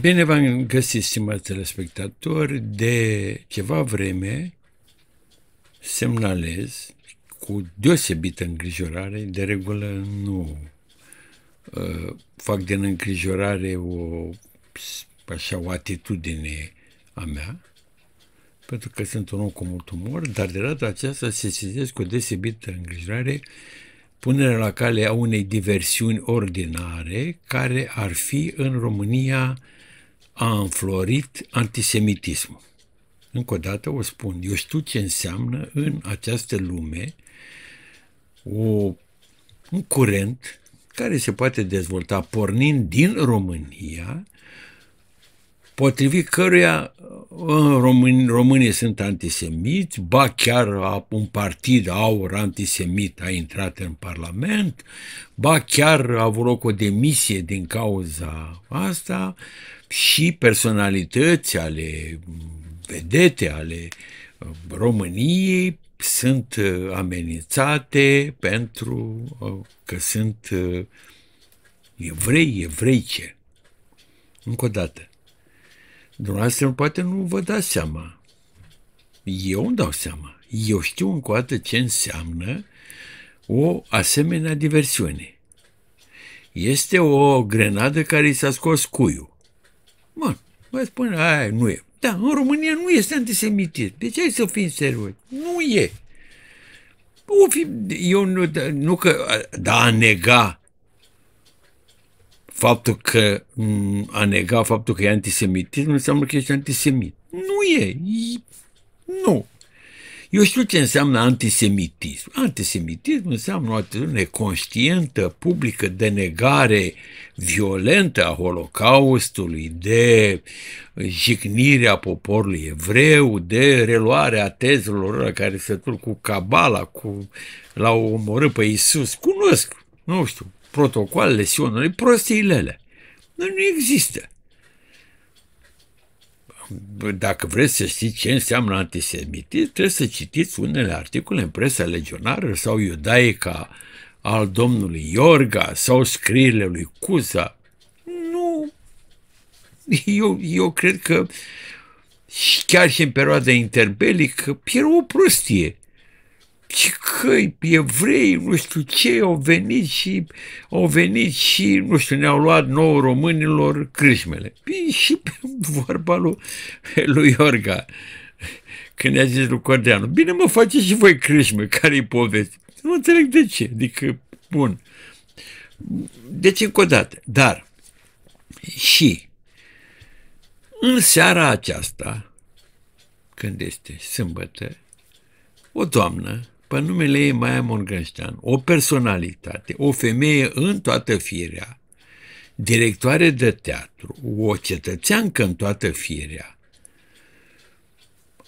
Bine v-am găsit, stimați telespectatori, de ceva vreme semnalez cu deosebită îngrijorare, de regulă nu uh, fac din îngrijorare o, așa, o atitudine a mea, pentru că sunt un om cu mult umor, dar de data aceasta se sizez cu deosebită îngrijorare punerea la cale a unei diversiuni ordinare care ar fi în România a înflorit antisemitismul. Încă o dată o spun, eu știu ce înseamnă în această lume o, un curent care se poate dezvolta pornind din România, potrivit căruia români, românii sunt antisemiți, ba chiar un partid aur antisemit a intrat în Parlament, ba chiar a avut loc o demisie din cauza asta, și personalități ale vedete, ale uh, României sunt uh, amenințate pentru uh, că sunt evrei, evreice. Încă o dată. Dumneavoastră poate nu vă dați seama. Eu îmi dau seama. Eu știu încă o dată ce înseamnă o asemenea diversiune. Este o grenadă care i s-a scos cuiul. Bun, vă spun, aia nu e. Da, în România nu este antisemitism. Deci hai să fim serioși. Nu e. O fi, eu nu, da, nu că, da, a nega faptul că a nega faptul că e antisemitism înseamnă că ești antisemit. Nu e. Nu. Eu știu ce înseamnă antisemitism. Antisemitism înseamnă o atitudine conștientă, publică, de negare violentă a Holocaustului, de jignirea poporului evreu, de reluarea tezelor care se turc cu cabala, cu l-au omorât pe Iisus. Cunosc, nu știu, protocoalele Sionului, prostiilele. Nu, nu există dacă vreți să știți ce înseamnă antisemitism, trebuie să citiți unele articole în presa legionară sau iudaica al domnului Iorga sau scrierile lui Cuza. Nu. Eu, eu cred că și chiar și în perioada interbelică era o prostie și căi, evrei, nu știu ce, au venit și au venit și, nu știu, ne-au luat nouă românilor Crismele. Păi și pe vorba lui, lui Iorga, când ne-a zis lui Cordeanu, bine mă faceți și voi crisme, care-i poveste? Nu înțeleg de ce, adică, bun. Deci, încă o dată, dar și în seara aceasta, când este sâmbătă, o doamnă pe numele ei Maia Morgenstern, o personalitate, o femeie în toată firea, directoare de teatru, o cetățeancă în toată firea,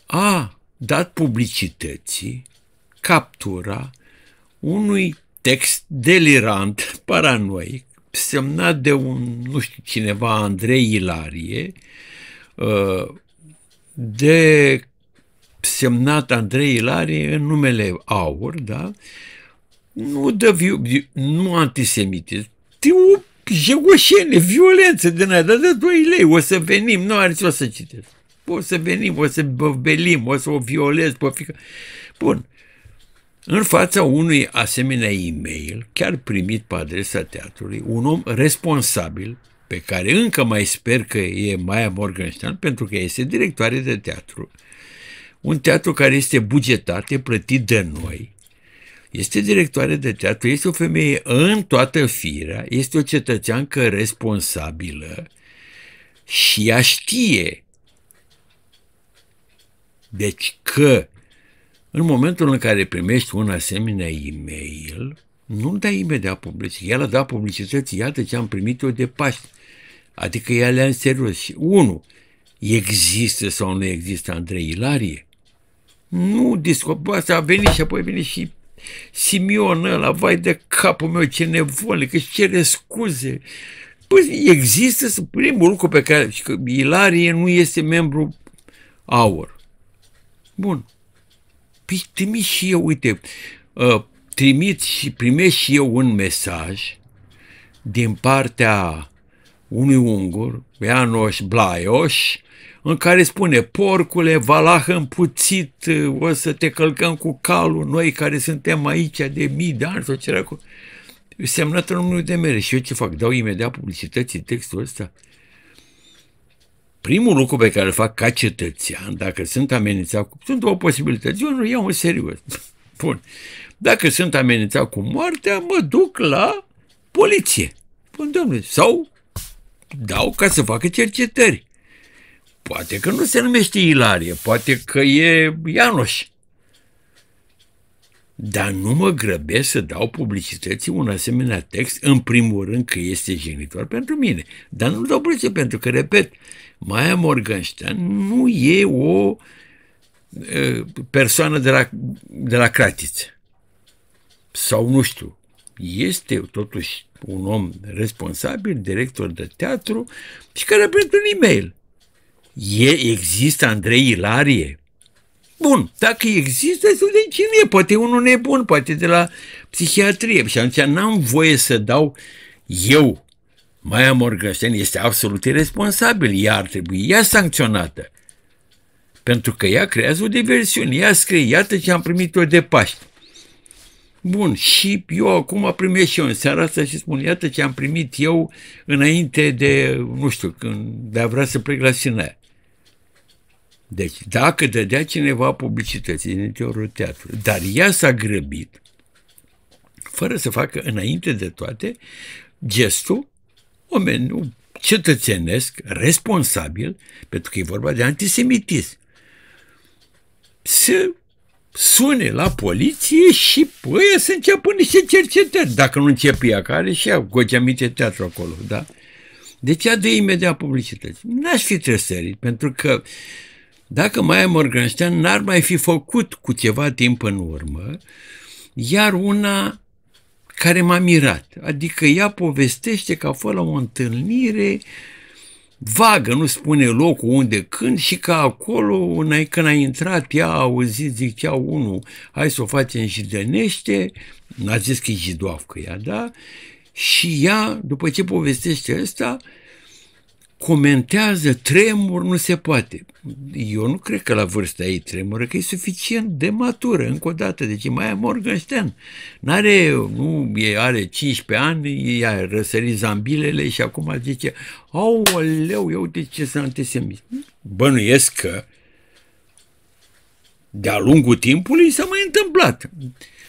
a dat publicității captura unui text delirant, paranoic, semnat de un, nu știu, cineva, Andrei Ilarie, uh, de semnat Andrei Ilarie în numele Aur, da? nu dă nu antisemitism, te o jegoșene, violență din aia, dar de 2 lei, o să venim, nu are ce o să citesc. O să venim, o să băbelim, o să o violez pe fi... Bun. În fața unui asemenea e-mail, chiar primit pe adresa teatrului, un om responsabil, pe care încă mai sper că e Maia Morgenstern, pentru că este directoare de teatru, uh, un teatru care este bugetat, e plătit de noi, este directoare de teatru, este o femeie în toată firea, este o cetățeancă responsabilă și ea știe deci că în momentul în care primești un asemenea e-mail, nu dai imediat publicitate. El a dat publicități, iată ce am primit eu de Paști. Adică ea le-a în serios. Și, unu, există sau nu există Andrei Ilarie? Nu, disco, asta a venit și apoi vine venit și Simion ăla, vai de capul meu, ce nevolnic, își cere scuze. Păi există, primul lucru pe care, că Ilarie nu este membru aur. Bun. Păi trimit și eu, uite, ă, trimit și primesc și eu un mesaj din partea unui ungur, Ianoș Blaioș, în care spune, porcule, valah împuțit, o să te călcăm cu calul, noi care suntem aici de mii de ani, sau ce era cu... Semnată unul de mere. Și eu ce fac? Dau imediat publicității textul ăsta? Primul lucru pe care îl fac ca cetățean, dacă sunt amenințat cu... Sunt două posibilități. Eu nu iau în serios. Bun. Dacă sunt amenințat cu moartea, mă duc la poliție. Bun, domnule. Sau dau ca să facă cercetări. Poate că nu se numește Ilarie, poate că e Ianoș. Dar nu mă grăbesc să dau publicității un asemenea text, în primul rând că este genitor. pentru mine. Dar nu-l dau publicitate pentru că, repet, Maia Morganstein nu e o e, persoană de la, de la cratiță. Sau nu știu. Este totuși un om responsabil, director de teatru și care primit un e-mail. E, există Andrei Ilarie? Bun, dacă există, să vedem cine e, poate unul nebun, poate de la psihiatrie. Și atunci n-am voie să dau eu. Maia Morgășten este absolut irresponsabil, ea ar trebui, ea sancționată. Pentru că ea creează o diversiune, ea scrie, iată ce am primit eu de Paști. Bun, și eu acum primesc și eu în seara asta și spun, iată ce am primit eu înainte de, nu știu, când de a vrea să plec la Sinaia. Deci, dacă dădea cineva publicității în interiorul teatru, dar ea s-a grăbit, fără să facă înainte de toate gestul omenul cetățenesc, responsabil, pentru că e vorba de antisemitism, să sune la poliție și păi să înceapă niște cercetări. Dacă nu începe ea, care și ea, minte teatru acolo, da? Deci ea de imediat publicități. N-aș fi tresărit, pentru că uh, dacă Maia Morganstein n-ar mai fi făcut cu ceva timp în urmă, iar una care m-a mirat. Adică ea povestește că a fost la o întâlnire vagă, nu spune locul unde, când și că acolo, când a intrat, ea a auzit, zicea unul, hai să o facem jidenește, n-a zis că e jidoavcă ea, da? Și ea, după ce povestește asta, comentează, tremur nu se poate. Eu nu cred că la vârsta ei tremură, că e suficient de matură, încă o dată. Deci mai am Morgenstern. N-are, nu, e, are 15 ani, i-a răsărit zambilele și acum zice, leu, eu de ce s-a s-a antisemit. Bănuiesc că de-a lungul timpului s-a mai întâmplat.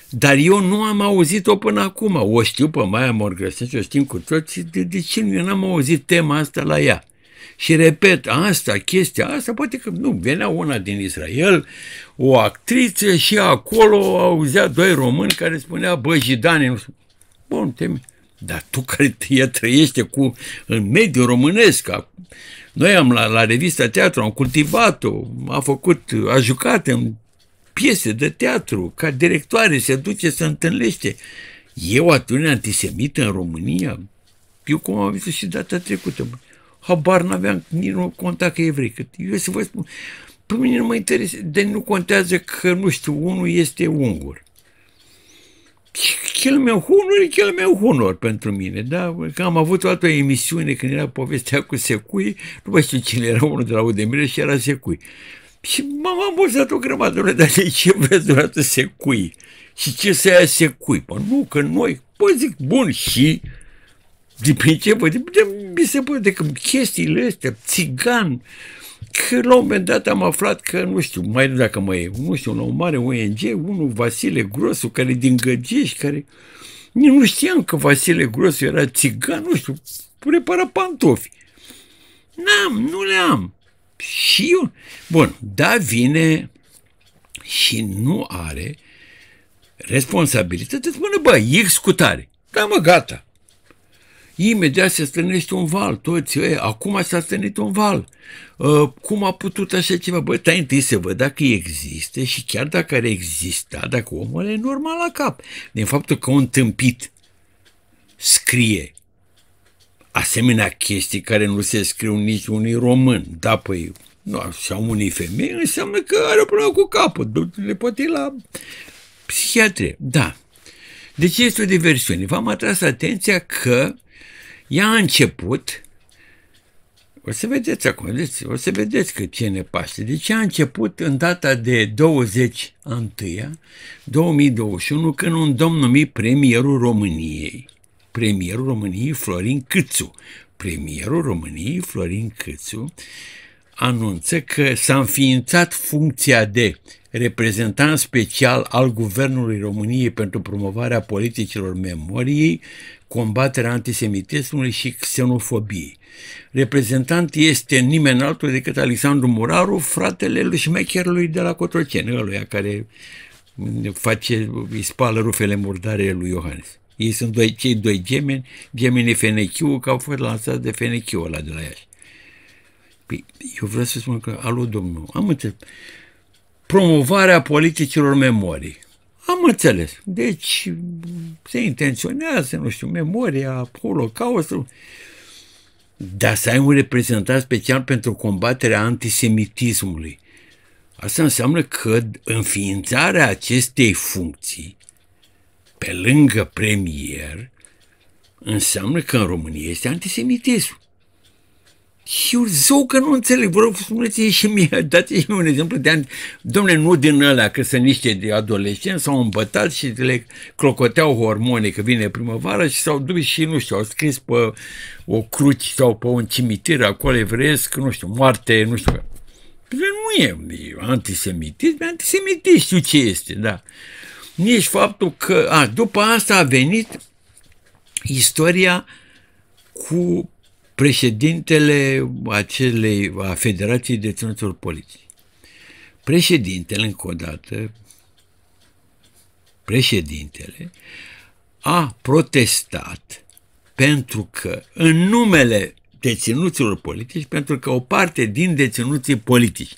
Dar eu nu am auzit-o până acum. O știu pe Maia Morgrăsnici, o știm cu toți. De, de ce eu n-am auzit tema asta la ea? Și repet, asta, chestia asta, poate că nu, venea una din Israel, o actriță și acolo auzea doi români care spunea, bă, jidane, nu știu. Bun, te dar tu care te trăiește cu, în mediul românesc, noi am la, la revista teatru, am cultivat-o, a făcut, a jucat în piese de teatru, ca directoare, se duce, se întâlnește. Eu atunci antisemit în România? Eu cum am văzut și data trecută, habar n-aveam, nici nu conta că e evrei. Că eu să vă spun, pe mine nu mă interesează, de nu contează că, nu știu, unul este ungur. Cel meu honor e cel meu honor pentru mine, da? Că am avut o altă emisiune când era povestea cu Secui, nu mai știu cine era unul de la Udemire și era Secui. Și m-am amuzat o grămadă, dar de ce vreți se secui? Și ce să ia secui? Păi nu, că noi, păi zic, bun, și de pe ce, păi, de, de, mi se pare că chestiile astea, țigan, că la un moment dat am aflat că, nu știu, mai dacă mai e, nu știu, un mare ONG, unul Vasile Grosu, care din Găgești, care nu știam că Vasile Grosu era țigan, nu știu, repara pantofi. N-am, nu le-am. Și eu. Bun, da, vine și nu are responsabilitate, spune, bă, e scutare. Da, mă, gata. Imediat se strânește un val, toți, e, acum s-a strânit un val. Uh, cum a putut așa ceva? Băi, stai întâi să văd dacă există și chiar dacă ar exista, dacă omul e normal la cap. Din faptul că un tâmpit scrie asemenea chestii care nu se scriu nici unui român. Da, păi, nu, sau unei femei, înseamnă că are o problemă cu capul. Le poate la psihiatrie. Da. Deci este o diversiune. V-am atras atenția că ea a început, o să vedeți acum, deci, o să vedeți că ce ne paște. Deci a început în data de 20 a 1 2021, când un domn numit premierul României premierul României Florin Câțu. Premierul României Florin Câțu anunță că s-a înființat funcția de reprezentant special al Guvernului României pentru promovarea politicilor memoriei, combaterea antisemitismului și xenofobiei. Reprezentant este nimeni altul decât Alexandru Muraru, fratele lui șmecherului de la Cotroceni, care face, îi spală rufele murdare lui Iohannis. Ei sunt doi, cei doi gemeni, gemenii Fenechiu, că au fost lansați de Fenechiu ăla de la Iași. Păi, eu vreau să spun că, alu, domnul, am înțeles. Promovarea politicilor memorii. Am înțeles. Deci, se intenționează, nu știu, memoria, holocaustul. Dar să ai un reprezentant special pentru combaterea antisemitismului. Asta înseamnă că înființarea acestei funcții pe lângă premier, înseamnă că în România este antisemitism. Eu zău că nu înțeleg, vă rog, spuneți și mie, dați și un exemplu de ani, domne, nu din ăla, că sunt niște de adolescenți, s-au îmbătat și le clocoteau hormone că vine primăvara și s-au dus și, nu știu, au scris pe o cruci sau pe un cimitir acolo evreiesc, nu știu, moarte, nu știu. Păi nu e antisemitism, antisemitism știu ce este, da nici faptul că... A, după asta a venit istoria cu președintele acelei, a Federației Ținuturi Politici. Președintele, încă o dată, președintele a protestat pentru că, în numele deținuților politici, pentru că o parte din deținuții politici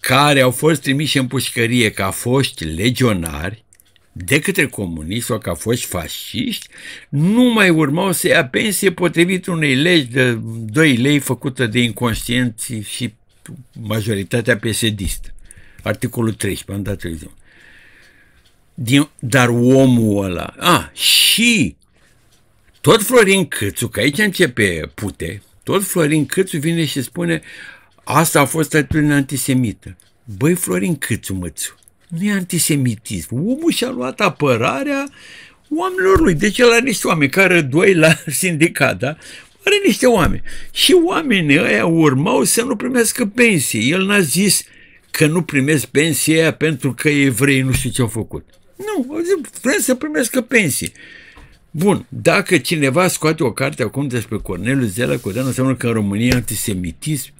care au fost trimiși în pușcărie ca foști legionari, de către comuniști sau că a fost fasciști, nu mai urmau să ia pensie potrivit unei legi de 2 lei făcută de inconștienți și majoritatea psd Articolul 13, am dat exemplu. Din, dar omul ăla, a, și tot Florin Câțu, că aici începe pute, tot Florin Câțu vine și spune asta a fost atitudine antisemită. Băi, Florin Câțu, mățu, nu e antisemitism. Omul și-a luat apărarea oamenilor lui. Deci el are niște oameni care doi la sindicat, da? Are niște oameni. Și oamenii ăia urmau să nu primească pensie. El n-a zis că nu primesc pensie aia pentru că evreii nu știu ce au făcut. Nu, au zis, vrem să primească pensie. Bun, dacă cineva scoate o carte acum despre Corneliu Zela cu înseamnă că în România antisemitism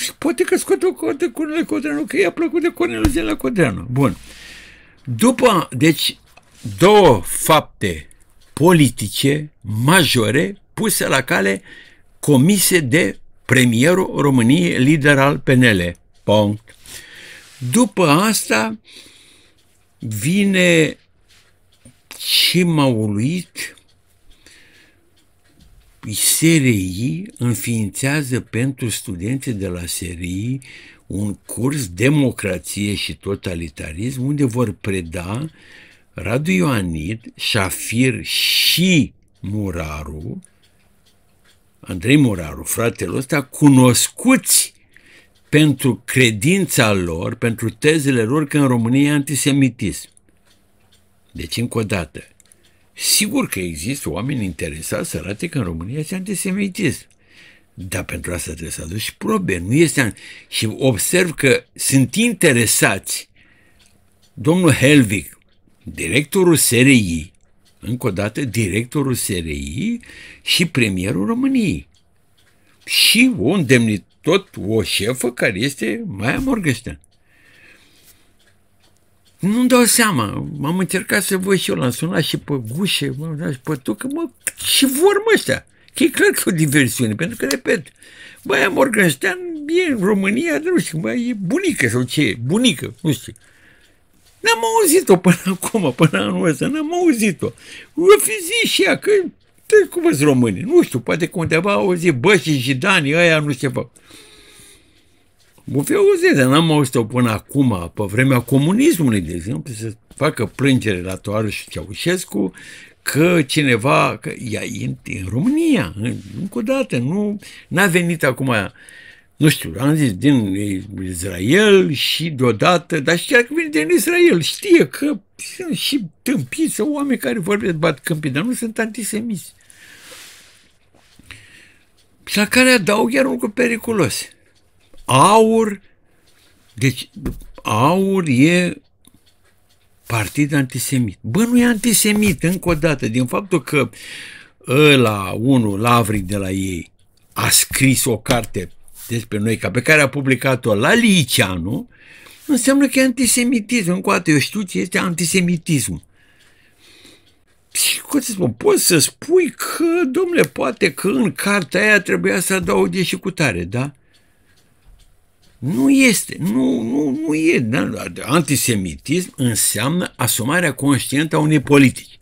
și poate că scoate o cote cu unele Codreanu, că i-a plăcut de Cornelu Zilea Codreanu. Bun. După, deci, două fapte politice majore puse la cale comise de premierul României, lider al PNL. Punct. După asta vine ce m-a uluit SRI înființează pentru studenții de la SRI un curs Democrație și Totalitarism unde vor preda Radu Ioanid, Șafir și Muraru, Andrei Muraru, fratele ăsta, cunoscuți pentru credința lor, pentru tezele lor că în România e antisemitism. Deci, încă o dată, Sigur că există oameni interesați să arate că în România este antisemitism. Dar pentru asta trebuie să aduci probe. Nu este Și observ că sunt interesați domnul Helvig, directorul SRI, încă o dată directorul SRI și premierul României. Și un demnit, tot o șefă care este Maia Morgăștean. Nu-mi dau seama, am încercat să văd și eu, l-am sunat și pe gușe, m-am da, sunat și pe tucă, mă, ce vor mă ăștia? Că e clar că e o diversiune, pentru că, repet, băia Morgenstern e în România, nu știu, bă, e bunică sau ce e, bunică, nu știu. N-am auzit-o până acum, până anul ăsta, n-am auzit-o. O fi zis și ea, că cum sunt români, nu știu, poate că undeva auzit, bă și jidanii, aia nu știu ce fac dar n-am auzit-o până acum, pe vremea comunismului, de exemplu, să facă plângere la Toaru și Ceaușescu că cineva, că ea e în România, încă o dată, nu a venit acum, nu știu, am zis, din Israel și deodată, dar și că vine din Israel, știe că sunt și tâmpiți, sau oameni care vorbesc bat câmpii, dar nu sunt antisemiți. La care adaug iar un lucru periculos – aur, deci aur e partid antisemit. Bă, nu e antisemit, încă o dată, din faptul că ăla, unul, Lavric de la ei, a scris o carte despre noi, ca pe care a publicat-o la Liceanu, înseamnă că e antisemitism. Încă o dată, eu știu ce este antisemitism. Și cum să spun, poți să spui că, domnule, poate că în cartea aia trebuia să adaugi și cu tare, da? Nu este, nu, nu, nu e. Da? da antisemitism înseamnă asumarea conștientă a unei politici.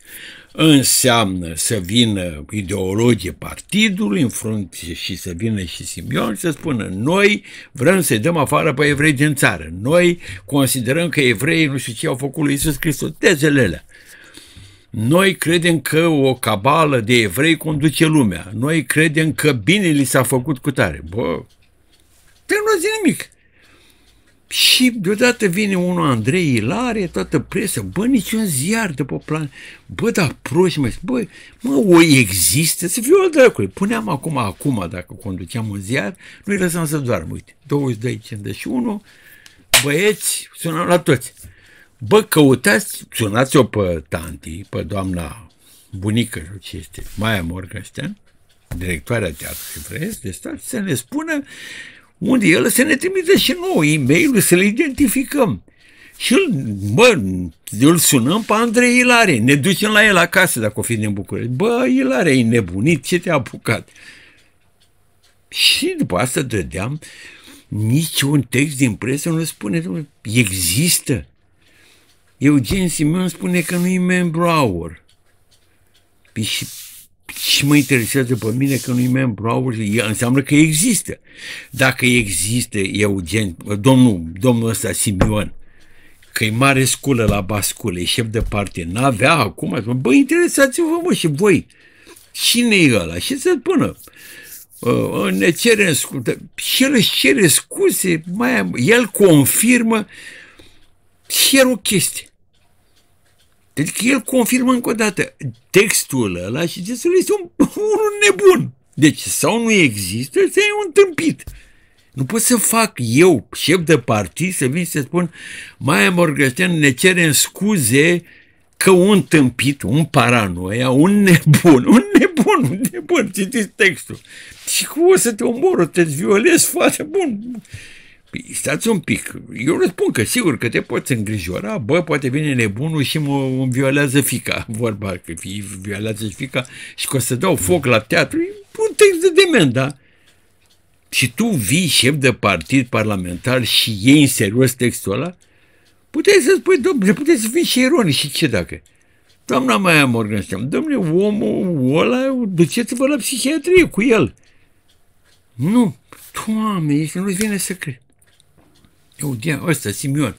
Înseamnă să vină ideologie partidului în frunte și să vină și Simion și să spună noi vrem să-i dăm afară pe evrei din țară. Noi considerăm că evreii nu știu ce au făcut lui Isus Hristos. Tezelele. Noi credem că o cabală de evrei conduce lumea. Noi credem că bine li s-a făcut cu tare. Bă, terminați nimic. Și deodată vine unul Andrei Ilare, toată presă, bă, niciun ziar de pe plan. Bă, da, proști, mai bă, mă, o există, să fiu al dracului. Puneam acum, acum, dacă conduceam un ziar, nu-i lăsam să doarmă, uite, 22, 51, băieți, sunam la toți. Bă, căutați, sunați-o pe tanti, pe doamna bunică, ce este, Maia Morgăștean, directoarea teatrului vreți, de stat, să ne spună unde el să ne trimite și nouă e mail să le identificăm. Și îl, bă, îl sunăm pe Andrei Ilare, ne ducem la el acasă dacă o fi din București. Bă, Ilare, e nebunit, ce te-a apucat? Și după asta dădeam, nici un text din presă nu spune, domnule, există. Eugen Simion spune că nu e membru aur. Păi și și mă interesează pe mine că nu-i membru aur, înseamnă că există. Dacă există Eugen, domnul, domnul ăsta Simion, că e mare sculă la bascule, șef de parte, n-avea acum, bă, interesați-vă, mă, și voi, cine e ăla? Și să spună, ă, ă, ne cere scuze, și el își cere scuze, mai, am, el confirmă și era o chestie deci el confirmă încă o dată textul ăla și să este un, un nebun. Deci sau nu există, sau e un tâmpit. Nu pot să fac eu, șef de partid, să vin să spun Maia Morgăștean ne cere scuze că un tâmpit, un paranoia, un nebun, un nebun, un nebun, citiți textul. Și cum o să te omor, o te violezi, foarte bun, Păi, stați un pic, eu spun că sigur că te poți îngrijora, bă, poate vine nebunul și mă îmi violează fica, vorba că fii violează și fica și că o să dau foc la teatru, e un text de dement, da? Și tu vii șef de partid parlamentar și iei în serios textul ăla? Puteai să spui, domnule, puteai să fii și ironic și ce dacă? Doamna Maia Morgan Steam, domnule, omul ăla, duceți-vă la psihiatrie cu el. Nu, doamne, nu-ți vine să crezi. Eudian, ăsta, Simion,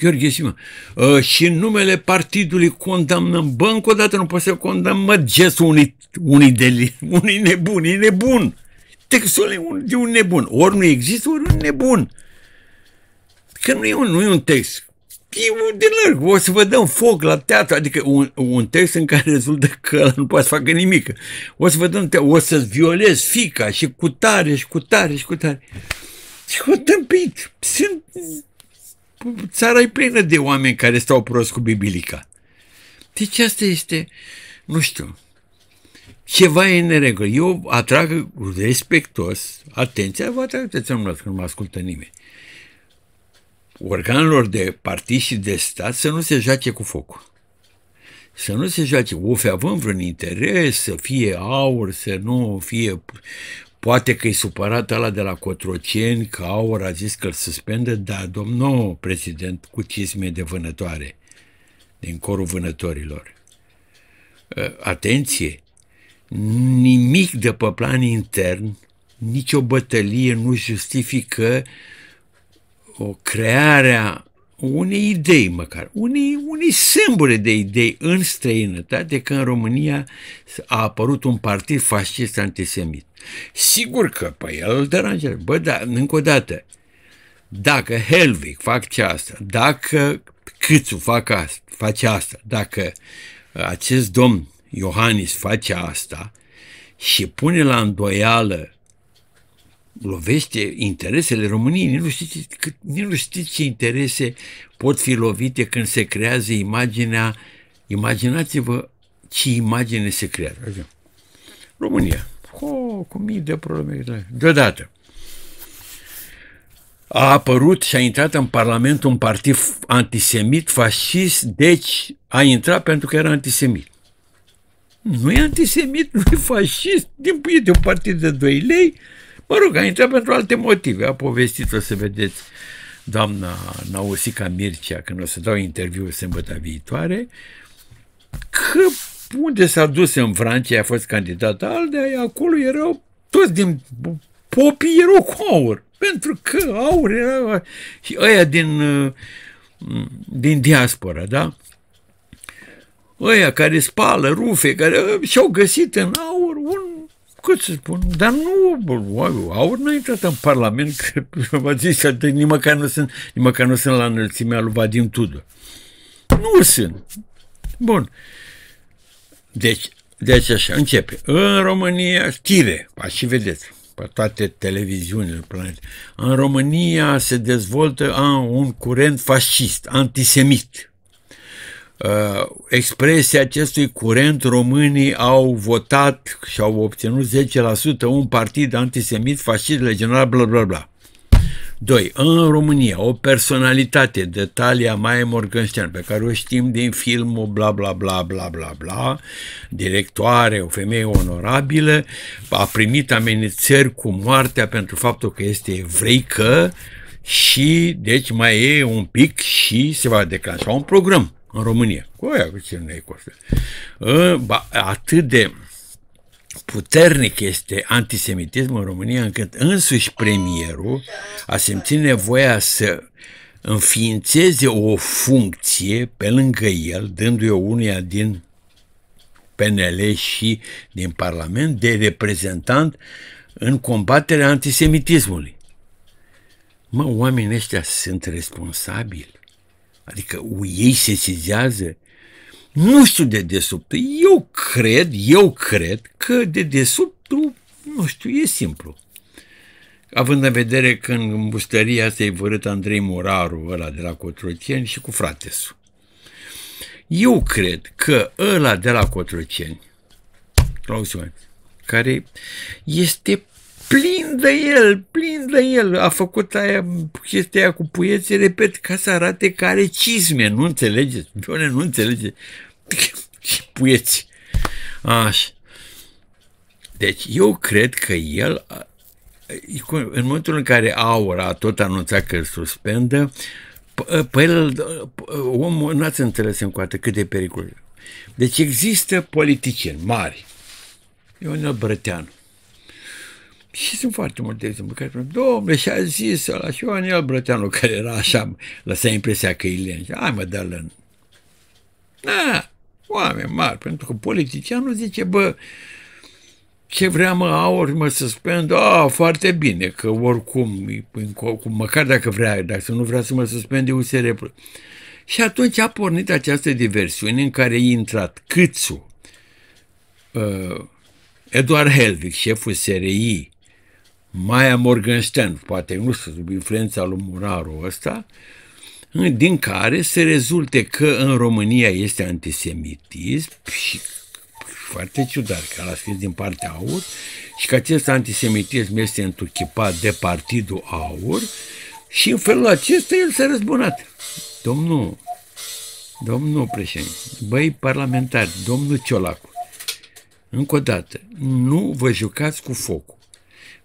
Gheorghe Simion. Uh, și în numele partidului condamnăm, bă, încă o dată nu poți să condamnăm gestul unui, unii, de, unii nebun, e nebun. Textul de un nebun. Ori nu există, ori un nebun. Că nu e un, nu e un text e de larg, o să vă dăm foc la teatru, adică un, un text în care rezultă că nu poate să facă nimic. O să vă dăm, o să-ți violez fica și cu tare și cu tare și cu tare. O tâmpit. Sunt... Țara e plină de oameni care stau prost cu biblica. Deci asta este, nu știu, ceva e în regulă. Eu atrag respectos, atenția, vă atrag atenția, nu că nu mă ascultă nimeni. Organelor de partid și de stat să nu se joace cu focul. Să nu se joace, fi având vreun interes, să fie aur, să nu fie Poate că e supărat ăla de la Cotroceni că Aur a zis că îl suspendă, dar domnul prezident cu cizme de vânătoare, din corul vânătorilor. Ă, atenție! Nimic de pe plan intern, nicio bătălie nu justifică o crearea unei idei măcar, unei, unei sâmbure de idei în străinătate că în România a apărut un partid fascist antisemit. Sigur că pe păi, el îl deranjează. Bă, da, încă o dată, dacă Helvig ce asta, dacă Câțu fac asta, face asta, dacă uh, acest domn Iohannis face asta și pune la îndoială lovește interesele României. Nu știți, cât, nu știți ce interese pot fi lovite când se creează imaginea. Imaginați-vă ce imagine se creează. Așa. România. Oh, cu mii de probleme. Deodată. A apărut și a intrat în Parlament un partid antisemit, fascist, deci a intrat pentru că era antisemit. Nu e antisemit, nu e fascist, din de un partid de 2 lei, Mă rog, a intrat pentru alte motive. A povestit, o să vedeți, doamna Nausica Mircea, când o să dau interviu sâmbătă viitoare, că unde s-a dus în Franța, a fost candidat Aldea, acolo erau toți din popii erau cu aur, pentru că aur era și aia din, din diaspora, da? Ăia care spală rufe, care și-au găsit în aur un cât să spun, dar nu, au intrat în Parlament, că v-a zis, adică nici măcar nu sunt, nici măcar nu sunt la înălțimea lui Vadim Tudor. Nu sunt. Bun. Deci, deci așa, începe. În România, știre, și vedeți, pe toate televiziunile planete. În România se dezvoltă a, un curent fascist, antisemit. Uh, expresia acestui curent, românii au votat și au obținut 10% un partid antisemit, fascist, legionar, bla bla bla. 2. În România, o personalitate de talia Maia Morgenstern, pe care o știm din filmul bla bla bla bla bla bla, directoare, o femeie onorabilă, a primit amenințări cu moartea pentru faptul că este evreică și deci mai e un pic și se va declanșa un program în România. Cu aia cu ce e cu ă, Atât de puternic este antisemitismul în România încât însuși premierul a simțit nevoia să înființeze o funcție pe lângă el, dându-i unuia din PNL și din Parlament de reprezentant în combaterea antisemitismului. Mă, oamenii ăștia sunt responsabili. Adică ei se sizează? Nu știu de desubt. Eu cred, eu cred că de desubt, nu știu, e simplu. Având în vedere că în bustăria asta e vărât Andrei Moraru, ăla de la Cotroceni, și cu fratesul. Eu cred că ăla de la Cotroceni, Claus care este plin de el, plin de el. A făcut aia, chestia aia cu puieții, repet, ca să arate că are cizme. Nu înțelegeți? Doamne, nu înțelegeți. Și puieți. Așa. Deci eu cred că el, în momentul în care Aura a tot anunțat că îl suspendă, pe el, omul, nu ați înțeles atât cât de periculos. Deci există politicieni mari. Ionel Brăteanu, și sunt foarte multe exemple care spun, domnule, și a zis ăla, și Ioanel Brăteanu, care era așa, lăsa impresia că e len. Hai mă, dă lân. Da, oameni mari, pentru că politicianul zice, bă, ce vrea mă aur, mă suspend, a, foarte bine, că oricum, măcar dacă vrea, dacă nu vrea să mă suspende USR. Și atunci a pornit această diversiune în care a intrat Câțu, uh, Eduard Helvig, șeful SRI, Maia Morgenstern, poate nu știu, sub influența lui Muraru ăsta, din care se rezulte că în România este antisemitism și foarte ciudat că l-a scris din partea AUR și că acest antisemitism este întuchipat de Partidul AUR și în felul acesta el s-a răzbunat. Domnul, domnul președinte, băi parlamentari, domnul Ciolacu, încă o dată, nu vă jucați cu focul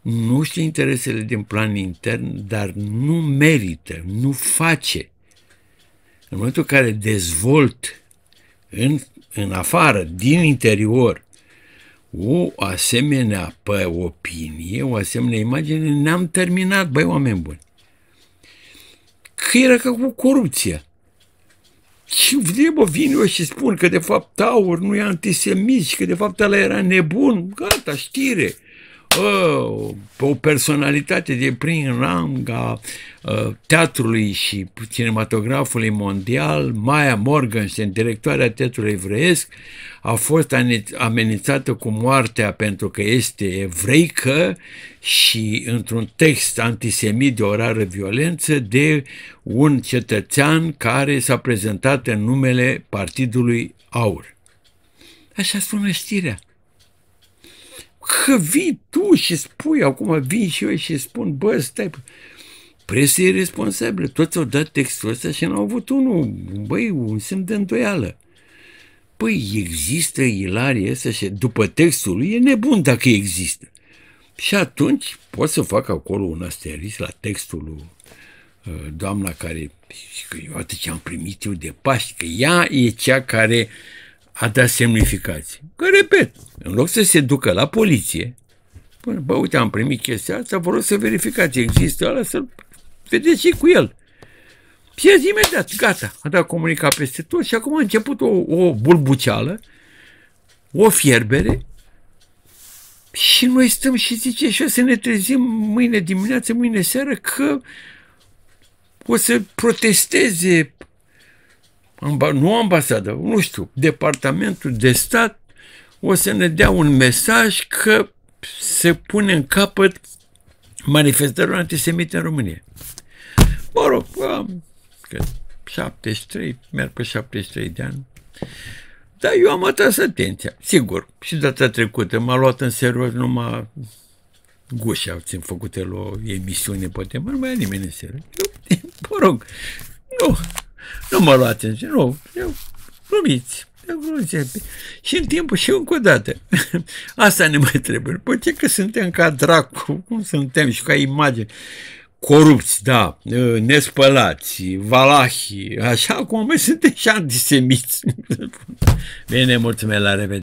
nu știe interesele din plan intern, dar nu merită, nu face. În momentul în care dezvolt în, în afară, din interior, o asemenea pe opinie, o asemenea imagine, ne-am terminat, băi, oameni buni. Că era ca cu corupția. Și bă, vin eu și spun că de fapt Taur nu e antisemit și că de fapt ăla era nebun, gata, știre o, o personalitate de prin rang a ă, teatrului și cinematografului mondial, Maya Morgenstern, directoarea teatrului evreiesc, a fost amenințată cu moartea pentru că este evreică și într-un text antisemit de o rară violență de un cetățean care s-a prezentat în numele Partidului Aur. Așa spune știrea că vii tu și spui, acum vin și eu și spun, bă, stai, presa e responsabilă, toți au dat textul ăsta și n-au avut unul, băi, un semn de îndoială. Păi există Ilarie ăsta și după textul lui e nebun dacă există. Și atunci pot să fac acolo un asterisc la textul lui uh, doamna care, că eu atât ce am primit eu de Paști, că ea e cea care a dat semnificație. Că repet, în loc să se ducă la poliție, spune, bă, uite, am primit chestia asta, vă rog să verificați, există ăla, să vedeți și cu el. Și azi imediat, gata, a dat comunica peste tot și acum a început o, o bulbuceală, o fierbere și noi stăm și zice și o să ne trezim mâine dimineață, mâine seară că o să protesteze nu ambasada, nu știu, departamentul de stat o să ne dea un mesaj că se pune în capăt manifestărilor antisemite în România. Mă rog, am 73, merg pe 73 de ani. Dar eu am atras atenția, sigur. Și data trecută m-a luat în serios numai gușa, au țin făcut el o emisiune poate, mă, nu mai nimeni în serios. Eu, mă rog, nu, nu mă luați în serios, nu, eu, glumiți. Și în timpul și încă o dată. Asta ne mai trebuie. Poate că suntem ca dracu, cum suntem și ca imagine. Corupți, da, nespălați, valahi, așa cum mai suntem și antisemiți. Bine, mulțumesc, la revedere.